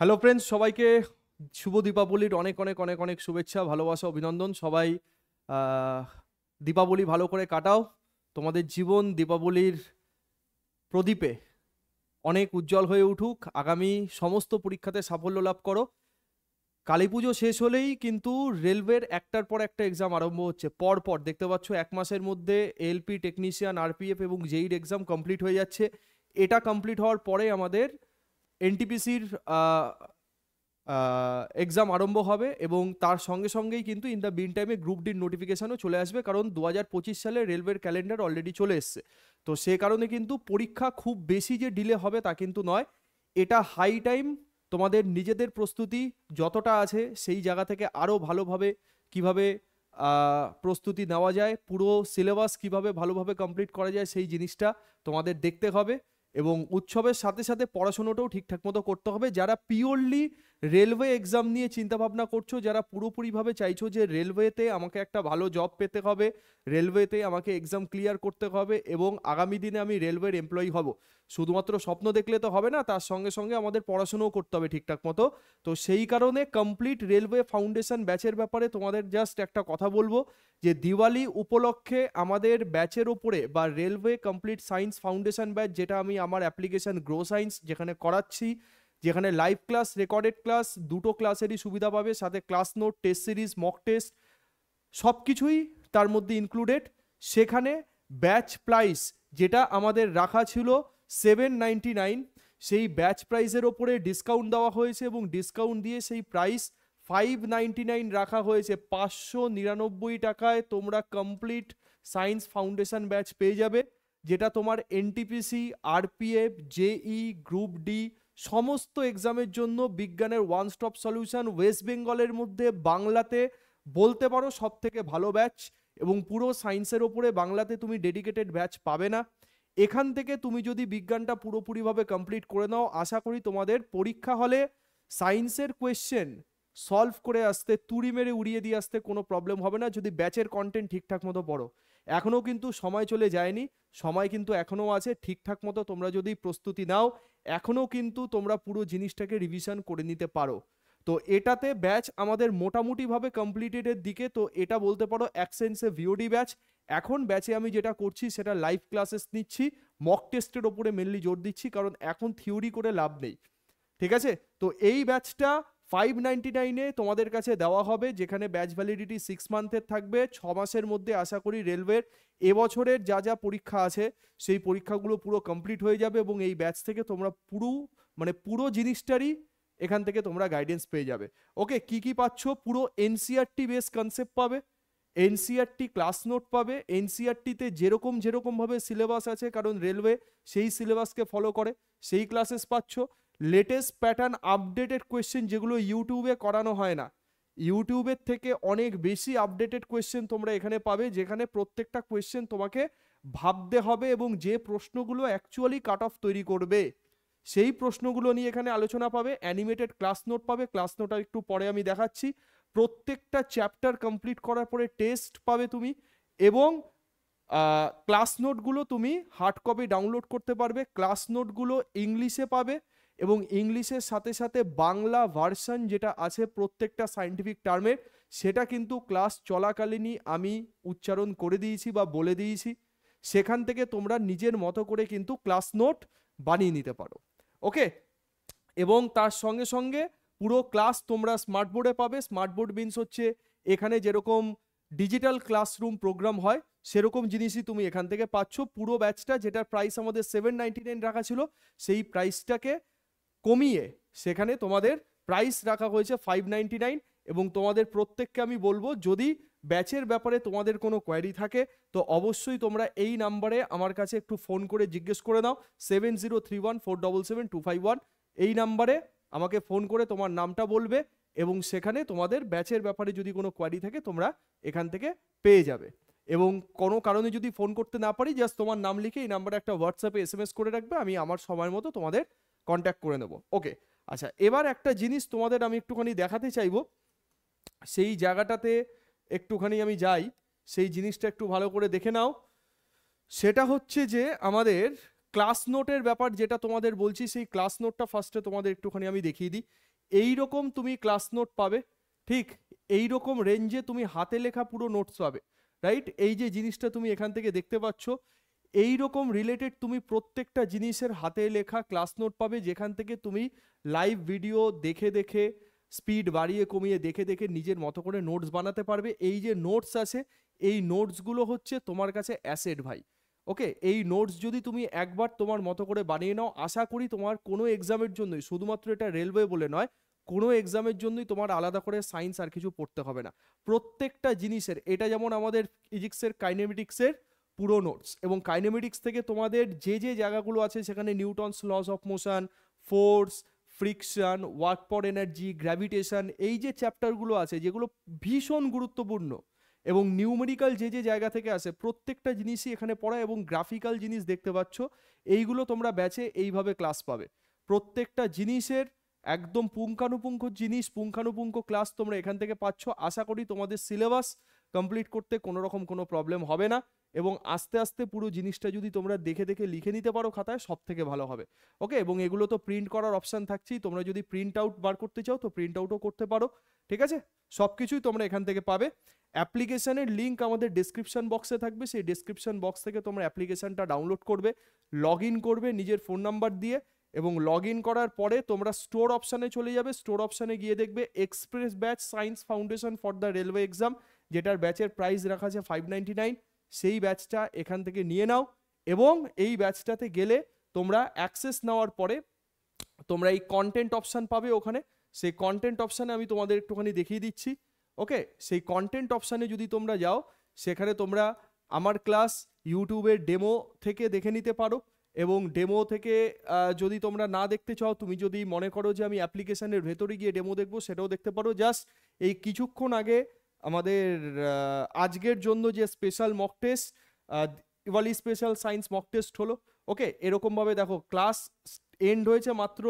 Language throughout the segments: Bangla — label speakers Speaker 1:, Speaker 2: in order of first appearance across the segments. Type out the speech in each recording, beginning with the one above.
Speaker 1: হ্যালো ফ্রেন্ডস সবাইকে শুভ দীপাবলির অনেক অনেক অনেক অনেক শুভেচ্ছা ভালোবাসা অভিনন্দন সবাই দীপাবলি ভালো করে কাটাও তোমাদের জীবন দীপাবলির প্রদীপে অনেক উজ্জ্বল হয়ে উঠুক আগামী সমস্ত পরীক্ষাতে সাফল্য লাভ করো কালী পুজো শেষ হলেই কিন্তু রেলওয়ের একটার পর একটা এক্সাম আরম্ভ হচ্ছে পর পর দেখতে পাচ্ছ এক মাসের মধ্যে এলপি টেকনিশিয়ান আরপিএফ এবং জেইড এক্সাম কমপ্লিট হয়ে যাচ্ছে এটা কমপ্লিট হওয়ার পরে আমাদের এনটিপিসির এক্সাম আরম্ভ হবে এবং তার সঙ্গে সঙ্গেই কিন্তু ইন দ্য বিন টাইমে গ্রুপ ডির নোটিফিকেশানও চলে আসবে কারণ দু হাজার পঁচিশ সালে রেলওয়ের ক্যালেন্ডার অলরেডি চলে এসছে তো সে কারণে কিন্তু পরীক্ষা খুব বেশি যে ডিলে হবে তা কিন্তু নয় এটা হাই টাইম তোমাদের নিজেদের প্রস্তুতি যতটা আছে সেই জায়গা থেকে আরও ভালোভাবে কিভাবে প্রস্তুতি নেওয়া যায় পুরো সিলেবাস কিভাবে ভালোভাবে কমপ্লিট করা যায় সেই জিনিসটা তোমাদের দেখতে হবে এবং উৎসবের সাথে সাথে পড়াশুনোটাও ঠিকঠাক মতো করতে হবে যারা পিওরলি রেলওয়ে এক্সাম নিয়ে চিন্তাভাবনা করছো যারা পুরোপুরিভাবে চাইছো যে রেলওয়েতে আমাকে একটা ভালো জব পেতে হবে রেলওয়েতে আমাকে এক্সাম ক্লিয়ার করতে হবে এবং আগামী দিনে আমি রেলওয়ের এমপ্লয়ি হব শুধুমাত্র স্বপ্ন দেখলে তো হবে না তার সঙ্গে সঙ্গে আমাদের পড়াশুনোও করতে হবে ঠিকঠাক মতো তো সেই কারণে কমপ্লিট রেলওয়ে ফাউন্ডেশন ব্যাচের ব্যাপারে তোমাদের জাস্ট একটা কথা বলবো যে দিওয়ালি উপলক্ষে আমাদের ব্যাচের ওপরে বা railway complete science foundation batch যেটা আমি আমার অ্যাপ্লিকেশন গ্রো সায়েন্স যেখানে করাচ্ছি যেখানে লাইভ ক্লাস রেকর্ডেড ক্লাস দুটো ক্লাসেরই সুবিধা পাবে সাথে class note test series mock test সব কিছুই তার মধ্যে ইনক্লুডেড সেখানে ব্যাচ প্রাইস যেটা আমাদের রাখা ছিল সেভেন নাইনটি নাইন সেই ব্যাচ প্রাইসের ওপরে ডিসকাউন্ট দেওয়া হয়েছে এবং ডিসকাউন্ট দিয়ে সেই প্রাইস ফাইভ নাইনটি নাইন রাখা হয়েছে পাঁচশো নিরানব্বই টাকায় তোমরা কমপ্লিট সায়েন্স ফাউন্ডেশন ব্যাচ পেয়ে যাবে যেটা তোমার NTPC RPF JE group D সমস্ত এক্সামের জন্য বিজ্ঞানের ওয়ান স্টপ সলিউশন ওয়েস্ট বেঙ্গলের মধ্যে বাংলাতে বলতে পারো সব থেকে ভালো ব্যাচ এবং পুরো সায়েন্সের ওপরে বাংলাতে তুমি ডেডিকেটেড ব্যাচ পাবে না এখান থেকে তুমি যদি বিজ্ঞানটা পুরোপুরিভাবে কমপ্লিট করে নাও আশা করি তোমাদের পরীক্ষা হলে সায়েন্সের কোয়েশ্চেন সলভ করে আসতে তুড়ি মেরে উড়িয়ে দিয়ে আসতে কোনো প্রবলেম হবে না যদি ব্যাচের কন্টেন্ট ঠিকঠাক মতো পড়ো এখনও কিন্তু সময় চলে যায়নি সময় কিন্তু এখনও আছে ঠিকঠাক মতো তোমরা যদি প্রস্তুতি নাও এখনও কিন্তু তোমরা পুরো জিনিসটাকে রিভিশন করে নিতে পারো তো এটাতে ব্যাচ আমাদের মোটামুটিভাবে কমপ্লিটেডের দিকে তো এটা বলতে পারো অ্যাকসেন্সে ভিওডি ব্যাচ এখন ব্যাচে আমি যেটা করছি সেটা লাইভ ক্লাসেস নিচ্ছি মক টেস্টের ওপরে মেনলি জোর দিচ্ছি কারণ এখন থিওরি করে লাভ নেই ঠিক আছে তো এই ব্যাচটা ফাইভ নাইনটি নাইনে তোমাদের কাছে দেওয়া হবে যেখানে ব্যাচ ভ্যালিডিটি সিক্স মান্থের থাকবে ছ মাসের মধ্যে আশা করি রেলওয়ের এবছরের যা যা পরীক্ষা আছে সেই পরীক্ষাগুলো পুরো কমপ্লিট হয়ে যাবে এবং এই ব্যাচ থেকে তোমরা পুরো মানে পুরো জিনিসটারই এখান থেকে তোমরা গাইডেন্স পেয়ে যাবে ওকে কি কি পাচ্ছ পুরো এনসিআরটি বেস কনসেপ্ট পাবে এনসিআরটি ক্লাস নোট পাবে এনসিআরটিতে e যেরকম যেরকমভাবে সিলেবাস আছে কারণ রেলওয়ে সেই সিলেবাসকে ফলো করে সেই ক্লাসেস পাচ্ছ লেটেস্ট প্যাটার্ন আপডেটেড কোয়েশ্চেন যেগুলো ইউটিউবে করানো হয় না ইউটিউবের থেকে অনেক বেশি আপডেটেড কোয়েশ্চেন তোমরা এখানে পাবে যেখানে প্রত্যেকটা কোয়েশ্চেন তোমাকে ভাবতে হবে এবং যে প্রশ্নগুলো অ্যাকচুয়ালি কাট অফ তৈরি করবে সেই প্রশ্নগুলো নিয়ে এখানে আলোচনা পাবে অ্যানিমেটেড ক্লাস নোট পাবে ক্লাস নোট একটু পরে আমি দেখাচ্ছি প্রত্যেকটা চ্যাপ্টার কমপ্লিট করার পরে টেস্ট পাবে তুমি এবং ক্লাস নোটগুলো তুমি হার্ড কপি ডাউনলোড করতে পারবে ক্লাস নোটগুলো ইংলিশে পাবে এবং ইংলিশের সাথে সাথে বাংলা ভার্সন যেটা আছে প্রত্যেকটা সায়েন্টিফিক টার্মের সেটা কিন্তু ক্লাস চলাকালীনই আমি উচ্চারণ করে দিয়েছি বা বলে দিয়েছি সেখান থেকে তোমরা নিজের মতো করে কিন্তু ক্লাস নোট বানিয়ে নিতে পারো ওকে এবং তার সঙ্গে সঙ্গে পুরো ক্লাস তোমরা স্মার্ট বোর্ডে পাবে স্মার্ট বোর্ড মিনস হচ্ছে এখানে যেরকম ডিজিটাল ক্লাসরুম প্রোগ্রাম হয় সেরকম জিনিসই তুমি এখান থেকে পাচ্ছ পুরো ব্যাচটা যেটার প্রাইস আমাদের সেভেন নাইনটি নাইন রাখা ছিল সেই প্রাইসটাকে কমিয়ে সেখানে তোমাদের প্রাইস রাখা হয়েছে ফাইভ নাইনটি নাইন এবং তোমাদের প্রত্যেককে আমি বলবো যদি ব্যাচের ব্যাপারে তোমাদের কোনো কোয়ারি থাকে তো অবশ্যই তোমরা এই নাম্বারে আমার কাছে একটু ফোন করে জিজ্ঞেস করে নাও seven zero three one four double seven two five one এই নাম্বারে আমাকে ফোন করে তোমার নামটা বলবে এবং সেখানে তোমাদের ব্যাচের ব্যাপারে যদি কোনো কোয়ারি থাকে তোমরা এখান থেকে পেয়ে যাবে এবং কোনো কারণে যদি ফোন করতে না পারি জাস্ট তোমার নাম লিখে এই নাম্বারে একটা হোয়াটসঅ্যাপে এস এম এস করে রাখবে আমি আমার সময় মতো তোমাদের কন্ট্যাক্ট করে নেব ওকে আচ্ছা এবার একটা জিনিস তোমাদের আমি একটুখানি দেখাতে চাইবো সেই জায়গাটাতে একটুখানি আমি যাই সেই জিনিসটা একটু ভালো করে দেখে নাও সেটা হচ্ছে যে আমাদের ক্লাস নোটের ব্যাপার যেটা তোমাদের বলছি সেই ক্লাস নোটটা ফার্স্টে তোমাদের একটুখানি আমি দেখিয়ে দিই এই রকম তুমি ক্লাস নোট পাবে ঠিক এই রকম রেঞ্জে তুমি হাতে লেখা পুরো নোটস পাবে রাইট এই যে জিনিসটা তুমি এখান থেকে দেখতে পাচ্ছ এই রকম রিলেটেড তুমি প্রত্যেকটা জিনিসের হাতে লেখা ক্লাস নোট পাবে যেখান থেকে তুমি লাইভ ভিডিও দেখে দেখে স্পিড বাড়িয়ে কমিয়ে দেখে দেখে নিজের মতো করে নোটস বানাতে পারবে এই যে নোটস আছে এই নোটসগুলো হচ্ছে তোমার কাছে অ্যাসেট ভাই ওকে এই নোটস যদি তুমি একবার তোমার মতো করে বানিয়ে নাও আশা করি তোমার কোনো এক্সামের জন্যই শুধুমাত্র এটা রেলওয়ে বলে নয় কোনো এক্সামের জন্যই তোমার আলাদা করে সায়েন্স আর কিছু পড়তে হবে না প্রত্যেকটা জিনিসের এটা যেমন আমাদের ফিজিক্সের কাইনেমেটিক্সের পুরো নোটস এবং কাইনেমেটিক্স থেকে তোমাদের যে যে জায়গাগুলো আছে সেখানে Newton's laws of motion force friction work for energy gravitation এই যে চ্যাপ্টারগুলো আছে যেগুলো ভীষণ গুরুত্বপূর্ণ এবং নিউমেরিক্যাল যে যে জায়গা থেকে আসে প্রত্যেকটা জিনিসই এখানে পড়ায় এবং গ্রাফিক্যাল জিনিস দেখতে পাচ্ছ এইগুলো তোমরা ব্যাচে এইভাবে ক্লাস পাবে প্রত্যেকটা জিনিসের একদম পুঙ্খানুপুঙ্খ জিনিস পুঙ্খানুপুঙ্খ ক্লাস তোমরা এখান থেকে পাচ্ছ আশা করি তোমাদের সিলেবাস কমপ্লিট করতে কোনো রকম কোনো প্রবলেম হবে না এবং আস্তে আস্তে পুরো জিনিসটা যদি তোমরা দেখে দেখে লিখে নিতে পারো খাতায় সব থেকে ভালো হবে ওকে এবং এগুলো তো প্রিন্ট করার অপশান থাকছেই তোমরা যদি প্রিন্ট আউট বার করতে চাও তো প্রিন্ট আউটও করতে পারো ঠিক আছে সব কিছুই তোমরা এখান থেকে পাবে অ্যাপ্লিকেশানের লিঙ্ক আমাদের ডিসক্রিপশান বক্সে থাকবে সেই ডিসক্রিপশান বক্স থেকে তোমরা অ্যাপ্লিকেশানটা ডাউনলোড করবে লগ ইন করবে নিজের ফোন নাম্বার দিয়ে এবং লগ ইন করার পরে তোমরা স্টোর অপশানে চলে যাবে স্টোর অপশানে গিয়ে দেখবে express batch science foundation for the railway exam যেটার ব্যাচের প্রাইস রাখা আছে ফাইভ নাইন সেই ব্যাচটা এখান থেকে নিয়ে নাও এবং এই ব্যাচটাতে গেলে তোমরা অ্যাক্সেস নেওয়ার পরে তোমরা এই কন্টেন্ট অপশান পাবে ওখানে সেই কন্টেন্ট অপশানে আমি তোমাদের একটুখানি দেখিয়ে দিচ্ছি ওকে সেই কন্টেন্ট অপশানে যদি তোমরা যাও সেখানে তোমরা আমার ক্লাস ইউটিউবের ডেমো থেকে দেখে নিতে পারো এবং ডেমো থেকে যদি তোমরা না দেখতে চাও তুমি যদি মনে করো যে আমি অ্যাপ্লিকেশানের ভেতরে গিয়ে ডেমো দেখবো সেটাও দেখতে পারো জাস্ট এই কিছুক্ষণ আগে আমাদের আজকের জন্য যে স্পেশাল মক টেস্ট ইভালি স্পেশাল সায়েন্স মক টেস্ট হলো ওকে এরকমভাবে দেখো ক্লাস এন্ড হয়েছে মাত্র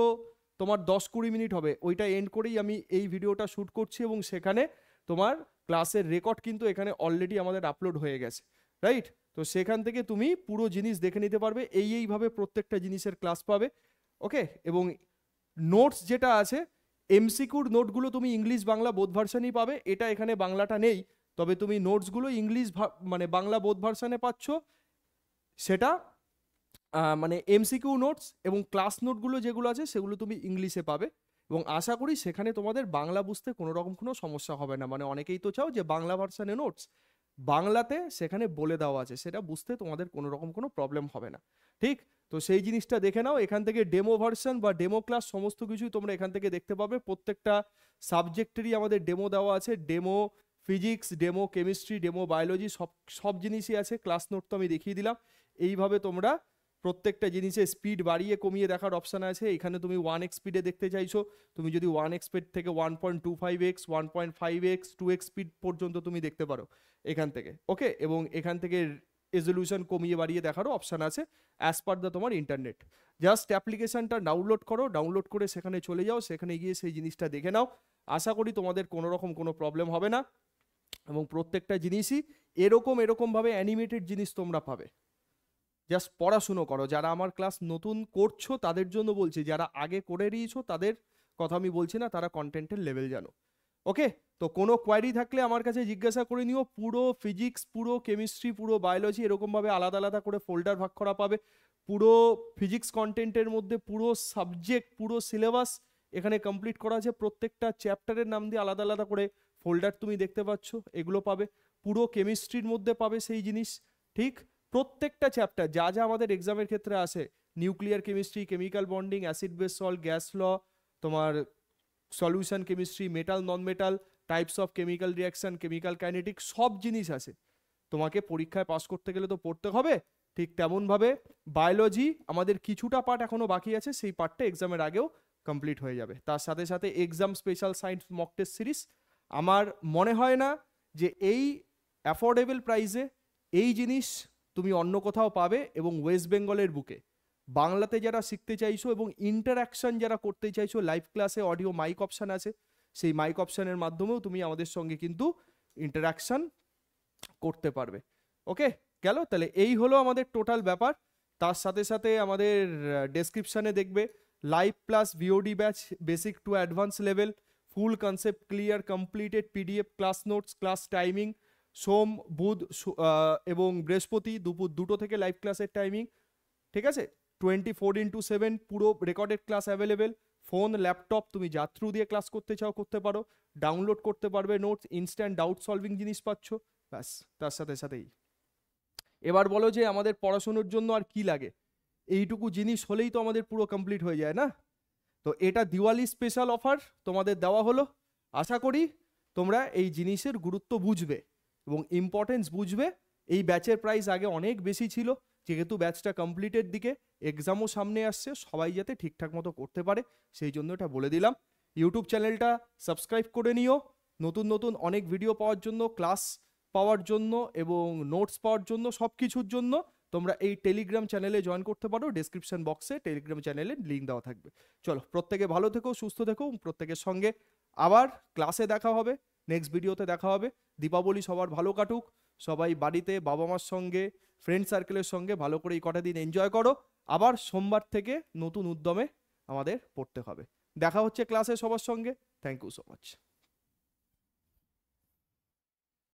Speaker 1: তোমার দশ কুড়ি মিনিট হবে ওইটা এন্ড করেই আমি এই ভিডিওটা শ্যুট করছি এবং সেখানে তোমার ক্লাসের রেকর্ড কিন্তু এখানে অলরেডি আমাদের আপলোড হয়ে গেছে রাইট তো সেখান থেকে তুমি পুরো জিনিস দেখে নিতে পারবে এই এইভাবে প্রত্যেকটা জিনিসের ক্লাস পাবে ওকে এবং নোটস যেটা আছে এমসিকিউর নোটগুলো তুমি ইংলিশ বাংলা বোধ ভার্সানই পাবে এটা এখানে বাংলাটা নেই তবে তুমি নোটসগুলো ইংলিশ মানে বাংলা বোধ ভার্সানে পাচ্ছ সেটা মানে এমসিকিউ নোটস এবং ক্লাস নোটগুলো যেগুলো আছে সেগুলো তুমি ইংলিশে পাবে এবং আশা করি সেখানে তোমাদের বাংলা বুঝতে কোনো রকম কোনো সমস্যা হবে না মানে অনেকেই তো চাও যে বাংলা ভার্সানে নোটস বাংলাতে সেখানে বলে দেওয়া আছে সেটা বুঝতে তোমাদের কোনো রকম কোনো প্রবলেম হবে না ঠিক তো সেই জিনিসটা দেখে নাও এখান থেকে ডেমো ভার্সন বা ডেমো ক্লাস সমস্ত কিছুই তোমরা এখান থেকে দেখতে পাবে প্রত্যেকটা সাবজেক্টেরই আমাদের ডেমো দেওয়া আছে demo physics demo chemistry demo biology সব সব জিনিসই আছে ক্লাস নোট তো আমি দেখিয়ে দিলাম এইভাবে তোমরা প্রত্যেকটা জিনিসে স্পিড বাড়িয়ে কমিয়ে দেখার অপশান আছে এখানে তুমি ওয়ান এক্স স্পিডে দেখতে চাইছো তুমি যদি ওয়ান এক্স স্পিড থেকে one point two five x one point five x two x speed পর্যন্ত তুমি দেখতে পারো এখান থেকে ওকে এবং এখান থেকে রেজলিউশন কমিয়ে বাড়িয়ে দেখারও অপশান আছে অ্যাজ পার দ্য তোমার ইন্টারনেট জাস্ট অ্যাপ্লিকেশানটা ডাউনলোড করো ডাউনলোড করে সেখানে চলে যাও সেখানে গিয়ে সেই জিনিসটা দেখে নাও আশা করি তোমাদের কোনো রকম কোনো প্রবলেম হবে না এবং প্রত্যেকটা জিনিসই এরকম এরকমভাবে অ্যানিমেটেড জিনিস তোমরা পাবে জাস্ট পড়াশুনো করো যারা আমার ক্লাস নতুন করছো তাদের জন্য বলছি যারা আগে করে নিয়েছো তাদের কথা আমি বলছি না তারা কন্টেন্টের লেভেল জানো ওকে তো কোনো কোয়ারি থাকলে আমার কাছে জিজ্ঞাসা করে নিও পুরো ফিজিক্স পুরো কেমিস্ট্রি পুরো বায়োলজি এরকমভাবে আলাদা আলাদা করে ফোল্ডার ভাগ করা পাবে পুরো ফিজিক্স কন্টেন্টের মধ্যে পুরো সাবজেক্ট পুরো সিলেবাস এখানে কমপ্লিট করা আছে প্রত্যেকটা চ্যাপ্টারের নাম দিয়ে আলাদা আলাদা করে ফোল্ডার তুমি দেখতে পাচ্ছ এগুলো পাবে পুরো কেমিস্ট্রির মধ্যে পাবে সেই জিনিস ঠিক প্রত্যেকটা চ্যাপ্টার যা যা আমাদের এক্সামের ক্ষেত্রে আসে nuclear chemistry chemical bonding acid base salt gas law তোমার solution chemistry metal non metal types of chemical reaction chemical kinetic সব জিনিস আছে তোমাকে পরীক্ষায় পাস করতে গেলে তো পড়তে হবে ঠিক তেমনভাবে বায়োলজি আমাদের কিছুটা পার্ট এখনও বাকি আছে সেই পার্টটা এক্সামের আগেও কমপ্লিট হয়ে যাবে তার সাথে সাথে exam special science mock test series আমার মনে হয় না যে এই অ্যাফোর্ডেবল প্রাইসে এই জিনিস তুমি অন্য কোথাও পাবে এবং ওয়েস্ট বেঙ্গলের বুকে বাংলাতে যারা শিখতে চাইছো এবং ইন্টারাকশান যারা করতে চাইছো লাইভ ক্লাসে অডিও মাইক অপশান আছে সেই মাইক অপশানের মাধ্যমেও তুমি আমাদের সঙ্গে কিন্তু ইন্টারাকশান করতে পারবে ওকে গেল তাহলে এই হলো আমাদের টোটাল ব্যাপার তার সাথে সাথে আমাদের ডেসক্রিপশানে দেখবে live plus VOD batch basic to advance level full concept clear completed PDF class notes class timing সোম বুধ এবং বৃহস্পতি দুপুর দুটো থেকে লাইভ ক্লাসের টাইমিং ঠিক আছে টোয়েন্টি ফোর ইন্টু সেভেন পুরো recorded class available phone laptop তুমি যাত্রু থ্রু দিয়ে ক্লাস করতে চাও করতে পারো ডাউনলোড করতে পারবে নোটস ইনস্ট্যান্ট ডাউট সলভিং জিনিস পাচ্ছ ব্যাস তার সাথে সাথেই এবার বলো যে আমাদের পড়াশুনোর জন্য আর কি লাগে এইটুকু জিনিস হলেই তো আমাদের পুরো কমপ্লিট হয়ে যায় না তো এটা দিওয়ালি স্পেশাল অফার তোমাদের দেওয়া হলো আশা করি তোমরা এই জিনিসের গুরুত্ব বুঝবে এবং ইম্পর্টেন্স বুঝবে এই ব্যাচের প্রাইস আগে অনেক বেশি ছিল যেহেতু ব্যাচটা কমপ্লিটের দিকে এক্সামও সামনে আসছে সবাই যাতে ঠিকঠাক মতো করতে পারে সেই জন্য এটা বলে দিলাম ইউটিউব চ্যানেলটা সাবস্ক্রাইব করে নিও নতুন নতুন অনেক ভিডিও পাওয়ার জন্য ক্লাস পাওয়ার জন্য এবং নোটস পাওয়ার জন্য সব কিছুর জন্য তোমরা এই টেলিগ্রাম চ্যানেলে জয়েন করতে পারো ডিসক্রিপশন বক্সে টেলিগ্রাম চ্যানেলের লিঙ্ক দেওয়া থাকবে চলো প্রত্যেকে ভালো থেকো সুস্থ থেকো প্রত্যেকের সঙ্গে আবার ক্লাসে দেখা হবে নেক্সট ভিডিওতে দেখা হবে দীপাবলি সবার ভালো কাটুক সবাই বাড়িতে বাবা মার সঙ্গে ফ্রেন্ড সার্কেলের সঙ্গে ভালো করে এই কটা দিন এনজয় করো আবার সোমবার থেকে নতুন উদ্যমে আমাদের পড়তে হবে দেখা হচ্ছে ক্লাসে সবার সঙ্গে থ্যাংক ইউ সো মাচ